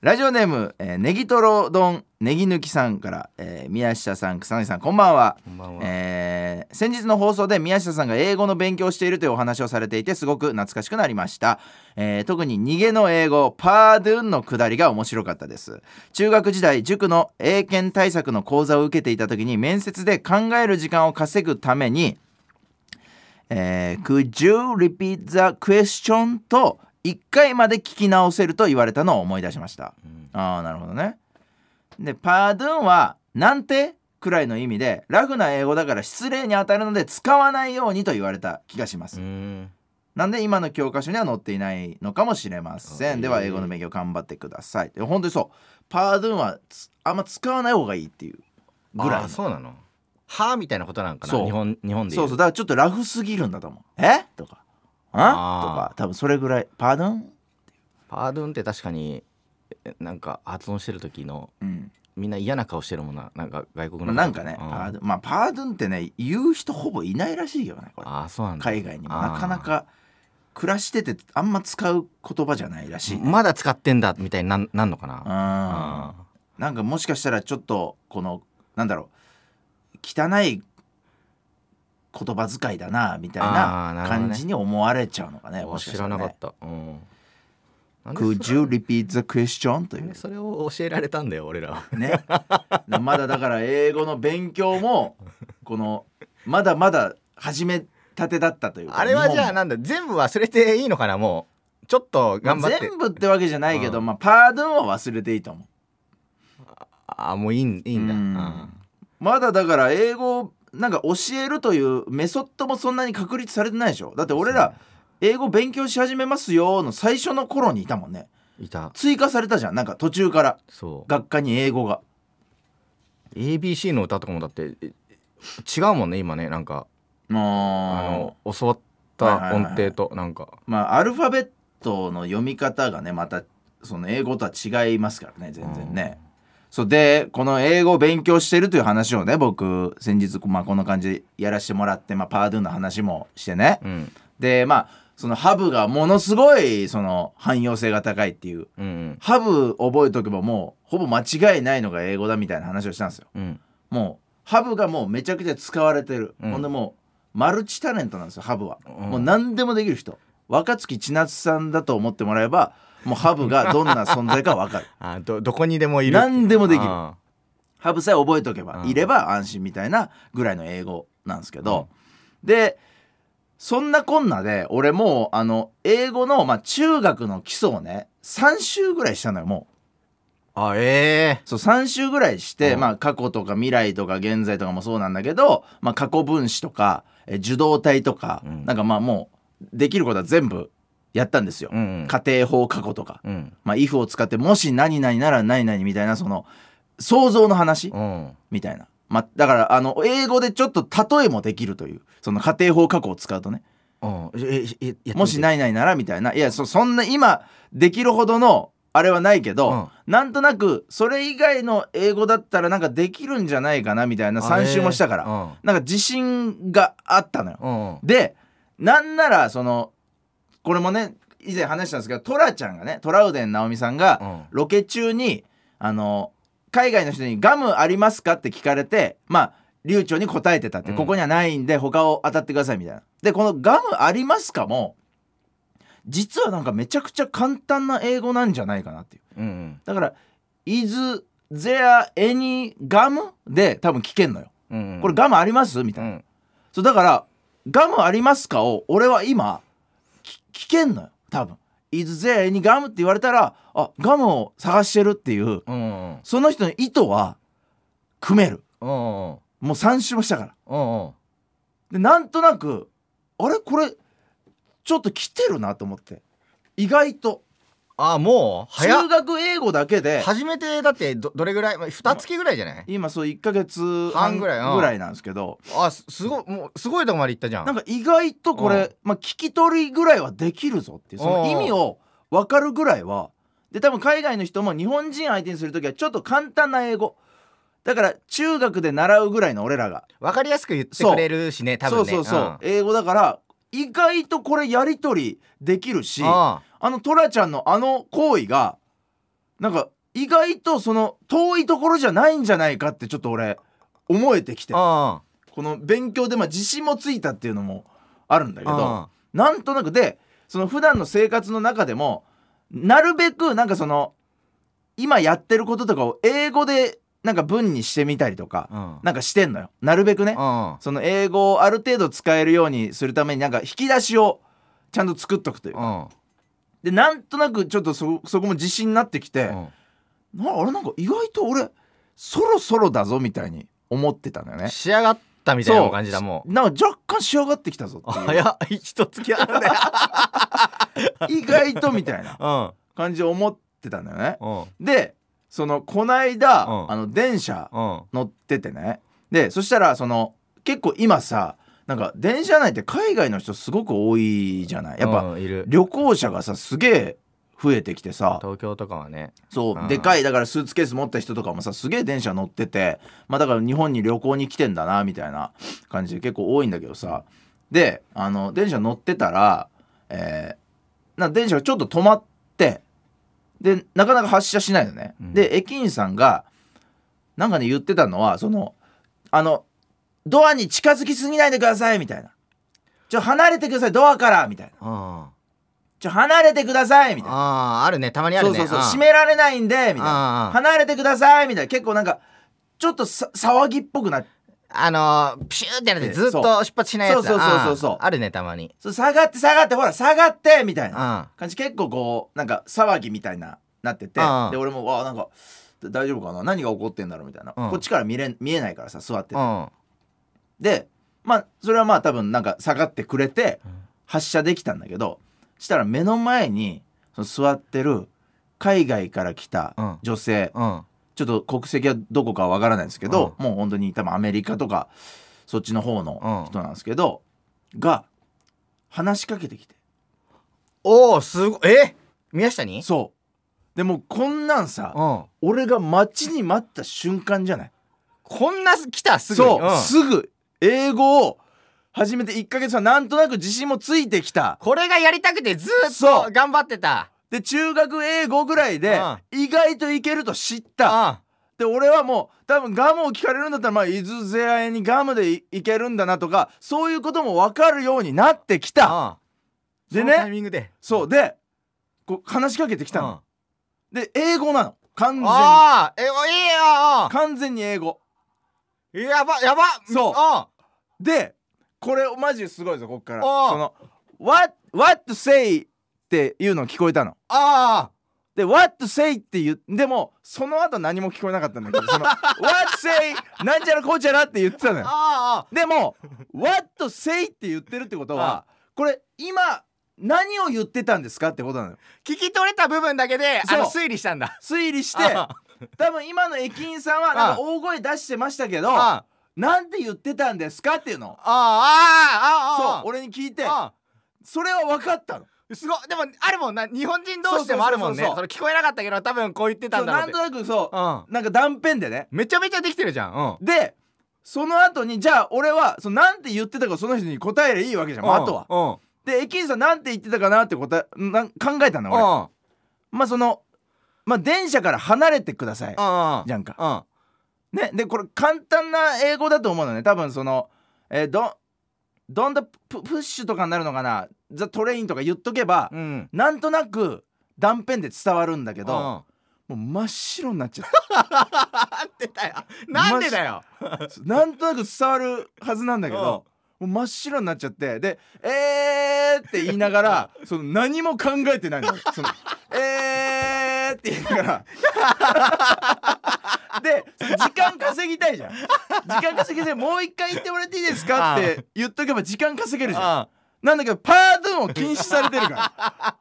ラジオネーム、えー、ネギトロ丼ネギ抜きさんから、えー、宮下さん草薙さんこんばんはこんばんは、えー、先日の放送で宮下さんが英語の勉強しているというお話をされていてすごく懐かしくなりました、えー、特に逃げの英語パードゥンのくだりが面白かったです中学時代塾の英検対策の講座を受けていた時に面接で考える時間を稼ぐために、えー、Could you repeat the question? と1回まで聞き直せると言われたのを思い出しました、うん、ああなるほどねで「パードゥン」は「なんて?」くらいの意味でラフな英語だから失礼に当たるので使わないようにと言われた気がします、うん、なんで今の教科書には載っていないのかもしれませんでは英語の勉強頑張ってくださいで本当にそうパードゥンはあんま使わない方がいいっていうぐらいそうなのはあみたいなことなんかな日本日本でそうそうだからちょっとラフすぎるんだと思うえとかあとか多分それぐらい「パードン?」パードンって確かになんか発音してる時の、うん、みんな嫌な顔してるもんななんか外国のなんかね、うん、パードンまあパードンってね言う人ほぼいないらしいよねこれあそうなん海外にもなかなか暮らしててあんま使う言葉じゃないらしい、ね、まだ使ってんだみたいになんなんのかなうんなんかもしかしたらちょっとこのなんだろう汚い言葉遣いだなみたいな感じに思われちゃうのかね。ね知らなかった。うん Could you repeat the question? というそれを教えられたんだよ俺らはねまだだから英語の勉強も このまだまだ始めたてだったというあれはじゃあなんだ全部忘れていいのかなもうちょっと頑張って全部ってわけじゃないけど、うん、まあパードンは忘れていいと思うああもういいいいんだ、うん、まだだから英語なんか教えるというメソッドもそんなに確立されてないでしょだって俺ら英語勉強し始めますよの最初の頃にいたもんねいた追加されたじゃんなんか途中からそう学科に英語が ABC の歌とかもだって違うもんね今ねなんかあのの教わった音程となんか、まあアルファベットの読み方がねまたその英語とは違いますからね全然ねそうでこの英語を勉強してるという話をね僕先日、まあ、こんな感じでやらしてもらって、まあ、パードゥの話もしてね、うん、でまあそのハブがものすごいその汎用性が高いっていう、うんハブ覚えとけばもうほぼ間違いないのが英語だみたいな話をしたんですよ、うん、もうハブがもうめちゃくちゃ使われてる、うん、ほんでもうマルチタレントなんですよハブは、もう何でもできる人若槻千夏さんだと思ってもらえばもうハブがどんな存在か分かる あどどこにでもいる何でもできるハブさえ覚えとけばいれば安心みたいなぐらいの英語なんですけど、うん、でそんなこんなで俺もうあの英語の、まあ、中学の基礎をね3週ぐらいしたのよもう。あええー、そう3週ぐらいして、うん、まあ、過去とか未来とか現在とかもそうなんだけど、まあ、過去分子とか受動体とか、うん、なんかまあもうできることは全部やったんですよ、うんうん、家庭法過去とか、うん、まあ if を使ってもし何々なら何々みたいなその想像の話、うん、みたいな、まあ、だからあの英語でちょっと例えもできるというその家庭法過去を使うとね、うん、もし何々ならみたいないやそんな今できるほどのあれはないけど、うん、なんとなくそれ以外の英語だったらなんかできるんじゃないかなみたいな3週もしたから、えー、なんか自信があったのよ。でなんならそのこれもね以前話したんですけどトラちゃんがねトラウデン直美さんがロケ中に、あの海外の人に「ガムありますか?」って聞かれてまあ流暢に答えてたって、うん、ここにはないんで他を当たってくださいみたいな。でこの「ガムありますか?」も実はなんかめちゃくちゃ簡単な英語なんじゃないかなっていう。うんうん、だから「is there any gum?」で多分聞けんのよ。うんうん、これガムありますみたいな。うん、そうだからガムありますかを俺は今聞けんのよ多分。イズゼにガムって言われたらあガムを探してるっていう、うん、その人の意図は組める、うん、もう3周もしたから、うん、でなんとなくあれこれちょっと来てるなと思って意外とああもう早っ学英語だけで初めてだってどどれぐらい二月ぐらいじゃない今そう1か月半ぐらいぐらいなんですけどあすごいもうすごいとこまで行ったじゃんなんか意外とこれ、まあ、聞き取りぐらいはできるぞっていうその意味を分かるぐらいはで多分海外の人も日本人相手にする時はちょっと簡単な英語だから中学で習うぐらいの俺らが分かりやすく言ってくれるしね多分ねそうそうそう、うん、英語だから意外とこれやり取りできるしああのトラちゃんのあの行為がなんか意外とその遠いところじゃないんじゃないかってちょっと俺思えてきてこの勉強でまあ自信もついたっていうのもあるんだけどなんとなくでその普段の生活の中でもなるべくなんかその今やってることとかを英語でなんか文にしてみたりとか、なんかしてんのよなるべくね、その英語をある程度使えるようにするためになんか引き出しをちゃんと作っとくというか、でなんとなくちょっとそそこも自信になってきて、うん、なあれなんか意外と俺そろそろだぞみたいに思ってたんだよね仕上がったみたいな感じだもうなんか若干仕上がってきたぞって 早い一月あるね意外とみたいな感じで思ってたんだよね、うん、でそのこないだ、うん、あの電車乗っててね、でそしたらその結構今さなんか電車内って海外の人すごく多いじゃないやっぱ、うん、旅行者がさすげえ増えてきてさ東京とかはねそう、でかいだからスーツケース持った人とかもさすげえ電車乗っててまあだから日本に旅行に来てんだなみたいな感じで結構多いんだけどさであの電車乗ってたら、えー、な電車がちょっと止まってでなかなか発車しないのね、うん、で駅員さんがなんかね言ってたのはそのあのドアに近づきすぎないでくださいみたいなちょ離れてくださいドアからみたいなちょ離れてくださいみたいなああるねたまにあるねそうそうそう閉められないんでみたいな離れてくださいみたいな結構なんかちょっと騒ぎっぽくなってあのー、ピシューってなってずっと出発しないやつそうそうそうそうあるねたまにそう下がって下がってほら下がってみたいな感じ結構こうなんか騒ぎみたいななっててで俺もわなんか大丈夫かな何が起こってんだろうみたいな、こっちから見れ見えないからさ座ってて、でまあそれはまあ多分なんか下がってくれて発射できたんだけどしたら目の前にその座ってる海外から来た女性、うんうんちょっと国籍はどこかわからないですけど、うん、もう本当に多分アメリカとかそっちの方の人なんですけど、うん、が話しかけてきておおすごいえ宮下にそうでもこんなんさ、うん、俺が待ちに待った瞬間じゃないこんな来たすぐそう、すぐ英語を始めて1ヶ月はなんとなく自信もついてきたこれがやりたくてずっと頑張ってたで中学英語ぐらいで意外といけると知った、うんで俺はもう多分ガムを聞かれるんだったらまあ伊豆あえにガムでいけるんだなとかそういうことも分かるようになってきた、でねタイミングでそうでこう話しかけてきたの、で英語なの完全にああえいいよ完全に英語やばやばそうでこれマジすごいぞこっからその「What, what to say」っていうの聞こえたのああで「What to say」って言でもその後何も聞こえなかったんだけどその「What to say」なんちゃらこうちゃらって言ってたのよでも「What to say」って言ってるってことはこれ今何を言ってたんですかってことなのよ聞き取れた部分だけで推理したんだ推理して多分今の駅員さんはなんか大声出してましたけどなんて言ってたんですかっていうのああああそう俺に聞いてそれは分かったのすごでもあるもんな日本人同士でもあるもんねそ聞こえなかったけど多分こう言ってたんだろうなんとなくそう、うん、なんか断片でねめちゃめちゃできてるじゃん、うん、でその後にじゃあ俺はそのなんて言ってたかその人に答えりゃいいわけじゃん、うん、あとは、うん、で駅員さんなんて言ってたかなって答えな考えたんだ俺、まあそのまあ電車から離れてくださいじゃんか、うんね、でこれ簡単な英語だと思うのね多分そのえー、どどんだプッシュとかになるのかなザ・トレインとか言っとけば、うん、なんとなく断片で伝わるんだけど、もう真っ白になっちゃ ったなんでだよ なんとなく伝わるはずなんだけど、もう真っ白になっちゃってで「えー」って言いながらその何も考えてないのその「えー」って言うから で時間稼ぎたいじゃん時間稼ぎでもう一回言ってもらっていいですかって言っとけば時間稼げるじゃんなんだけどパードゥンを禁止されてるか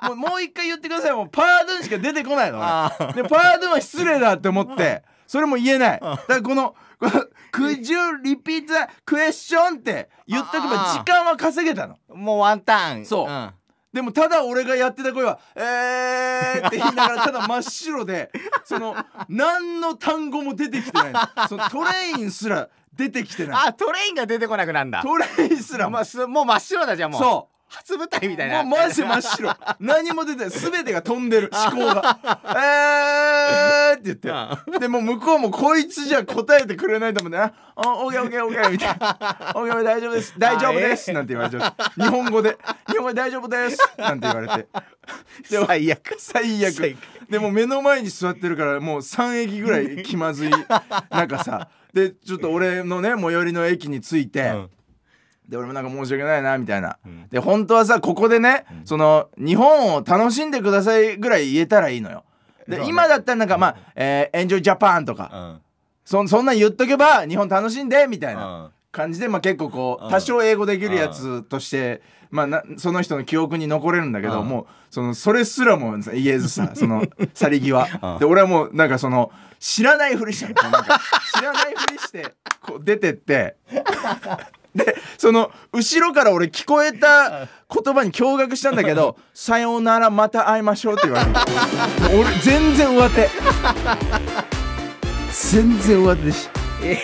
ら もう1一回言ってくださいもうパードゥンしか出てこないのでパードゥンは失礼だって思ってそれも言えないだからこの「Could you repeat the question?」って言っとけば時間は稼げたのもうワンターンそう、うんでもただ俺がやってた声は「えー」って言いながらただ真っ白で その何の単語も出てきてないそのトレインすら出てきてないあトレインが出てこなくなんだトレインすらもう、まあ、もう真っ白だじゃんもうそ初舞台みたいなもうマジ真っ白 何も出てない全てが飛んでる思考が「えー!」って言ってでも向こうもこいつじゃ答えてくれないと思うんだよオーケーオーケーオーケー」みたいな「オーケー大丈夫です大丈夫です」なんて言われちゃう日本語で「日本語で大丈夫です」なんて言われて最悪最悪でも目の前に座ってるからもう3駅ぐらい気まずいなんかさでちょっと俺のね最寄りの駅に着いて、で俺もなんか申し訳ないなみたいな、うん、で本当はさここでね、うん、その日本を楽しんでくださいぐらい言えたらいいのよで、ね、今だったらなんかまあ、えー、エンジョイジャパンとか、うん、そんなん言っとけば日本楽しんでみたいな感じで、まあ、結構こう多少英語できるやつとして、まあ、なその人の記憶に残れるんだけど、もうそのそれすらも言えずさ その去り際で俺はもうなんかその知らないふりして知らないふりしてこう出てって でその後ろから俺聞こえた言葉に驚愕したんだけど「さようならまた会いましょう」って言われて俺全然上手全然上手でし英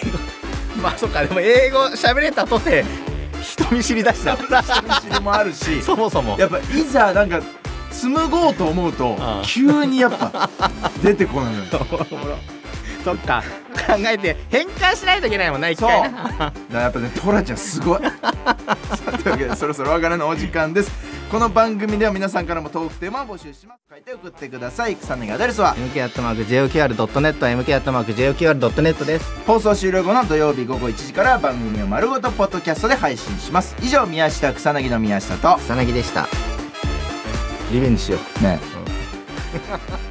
語まあそっかでも英語喋れたとて人見知りだした人見知りもあるし そもそもやっぱいざなんか紡ごうと思うと急にやっぱ出てこないのよ そっか考えて変換しないといけないもんな一回なやっぱねトラちゃんすごいというわけでそろそろお別れのお時間ですこの番組では皆さんからもトークテーマを募集します書いて送ってください草薙アドレスは m k j o k r n e t m k j o k r n e t です放送終了後の土曜日午後1時から番組を丸ごとポッドキャストで配信します以上宮下草薙の宮下と草薙でしたリベンジしようね、うん